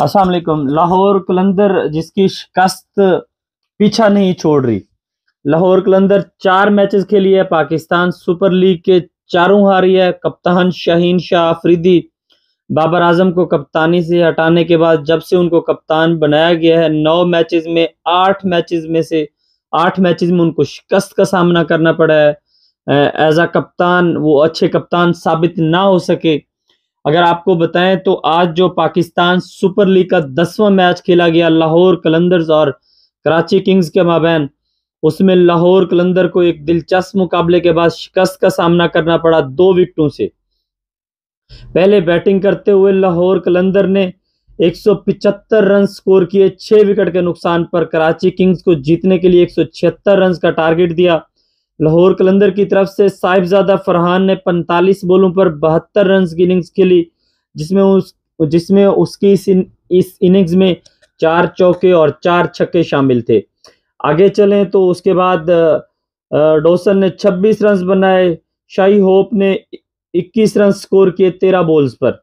अस्सलाम लाहौर कलंदर जिसकी शिकस्त पीछा नहीं छोड़ रही लाहौर कलंदर चार मैचेस खेली है पाकिस्तान सुपर लीग के चारों हारी है कप्तान शाहीन शाह आफरीदी बाबर आजम को कप्तानी से हटाने के बाद जब से उनको कप्तान बनाया गया है नौ मैचेस में आठ मैचेस में से आठ मैचेस में उनको शिकस्त का सामना करना पड़ा है एज आ कप्तान वो अच्छे कप्तान साबित ना हो सके अगर आपको बताएं तो आज जो पाकिस्तान सुपर लीग का दसवां मैच खेला गया लाहौर कलंदर्स और कराची किंग्स के माबेन उसमें लाहौर कलंदर को एक दिलचस्प मुकाबले के बाद शिकस्त का सामना करना पड़ा दो विकटों से पहले बैटिंग करते हुए लाहौर कलंदर ने 175 रन स्कोर किए छह विकेट के नुकसान पर कराची किंग्स को जीतने के लिए एक रन का टारगेट दिया लाहौर कलंदर की तरफ से साहिबजादा फरहान ने 45 बॉलों पर बहत्तर रन की इनिंग्स खेली जिसमें उस जिसमें उसकी इस इन, इस इनिंग्स में चार चौके और चार छक्के शामिल थे आगे चलें तो उसके बाद डोसन ने 26 रन बनाए शाही होप ने 21 रन स्कोर किए 13 बॉल्स पर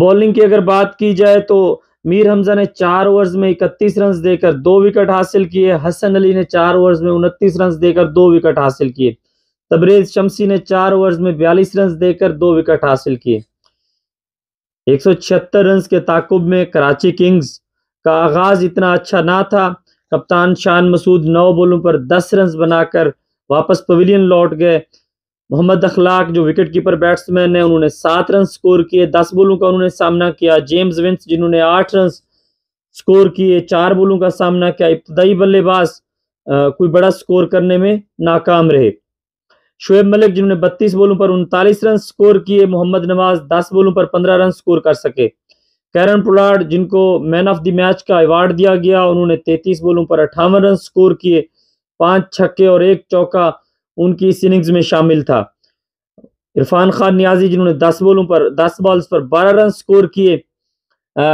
बॉलिंग की अगर बात की जाए तो मीर हमजा ने चार ओवर्स में इकतीस रन देकर दो विकेट हासिल किए हसन अली ने चार ओवर्स में उनतीस रन देकर दो विकेट हासिल किए तबरेज शमसी ने चार ओवर्स में बयालीस रन देकर दो विकेट हासिल किए एक सौ रन के ताकुब में कराची किंग्स का आगाज इतना अच्छा ना था कप्तान शान मसूद नौ बोलों पर दस रन बनाकर वापस पवेलियन लौट गए मोहम्मद अखलाक जो विकेट कीपर बैट्समैन है उन्होंने सात रन स्कोर किए दस बॉलों का उन्होंने सामना किया जेम्स विंस जिन्होंने आठ रन स्कोर किए चार बॉलों का सामना किया इब्तदाई बल्लेबाज कोई बड़ा स्कोर करने में नाकाम रहे शुएब मलिक जिन्होंने 32 बॉलों पर उनतालीस रन स्कोर किए मोहम्मद नवाज 10 बॉलों पर 15 रन स्कोर कर सके कैरन पुलाड जिनको मैन ऑफ द मैच का अवार्ड दिया गया उन्होंने 33 बॉलों पर अट्ठावन रन स्कोर किए पांच छक्के और एक चौका उनकी इस इनिंग्स में शामिल था इरफान खान न्याजी जिन्होंने 10 बॉलों पर 10 बॉल्स पर 12 रन स्कोर किए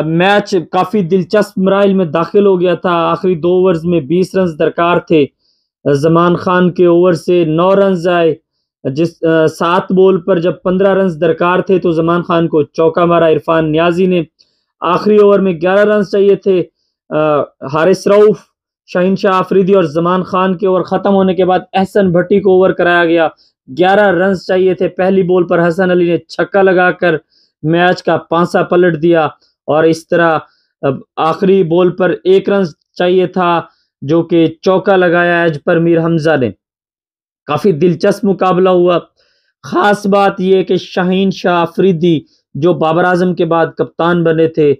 मैच काफ़ी दिलचस्प मराइल में दाखिल हो गया था आखिरी दो ओवर्स में 20 रन दरकार थे जमान खान के ओवर से नौ रन आए जिस सात बॉल पर जब पंद्रह रन दरकार थे तो जमान खान को चौका मारा इरफान न्याजी ने आखिरी ओवर में ग्यारह रन चाहिए थे हारिस रऊफ शाहिन शाह आफरीदी और जमान खान के ओवर ख़त्म होने के बाद एहसन भट्टी को ओवर कराया गया ग्यारह रन चाहिए थे पहली बॉल पर हसन अली ने छक्का लगाकर मैच का पांसा पलट दिया और इस तरह आखिरी बॉल पर एक रन चाहिए था जो कि चौका लगाया एज पर मीर हमजा ने काफ़ी दिलचस्प मुकाबला हुआ ख़ास बात यह कि शाहीन शाह आफरीदी जो बाबर आजम के बाद कप्तान बने थे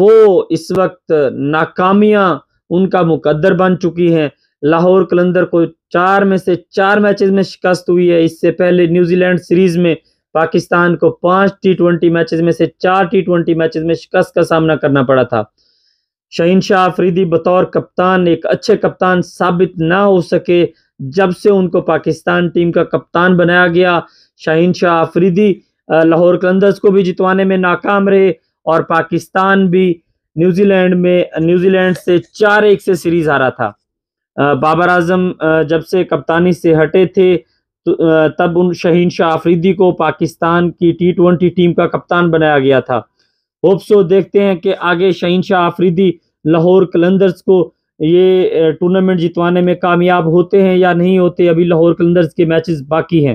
वो इस वक्त नाकामियां उनका मुकद्दर बन चुकी हैं लाहौर कलंदर को चार में से चार मैचेस में शिकस्त हुई है इससे पहले न्यूजीलैंड सीरीज में पाकिस्तान को पांच टी ट्वेंटी मैचेज में से चार टी ट्वेंटी मैचेज में शिकस्त का सामना करना पड़ा था शहीन शाह आफरीदी बतौर कप्तान एक अच्छे कप्तान साबित ना हो सके जब से उनको पाकिस्तान टीम का कप्तान बनाया गया शाहीन शाह आफरीदी लाहौर कलंदर्स को भी जितवाने में नाकाम रहे और पाकिस्तान भी न्यूजीलैंड में न्यूजीलैंड से चार एक से सीरीज हारा था बाबर आजम जब से कप्तानी से हटे थे तो तब उन शहीन शाह आफरीदी को पाकिस्तान की टी ट्वेंटी टीम का कप्तान बनाया गया था होप्सो देखते हैं कि आगे शहीन शाह आफरीदी लाहौर कलंदर्स को ये टूर्नामेंट जितवाने में कामयाब होते हैं या नहीं होते अभी लाहौर कलंदर्स के मैचेस बाकी हैं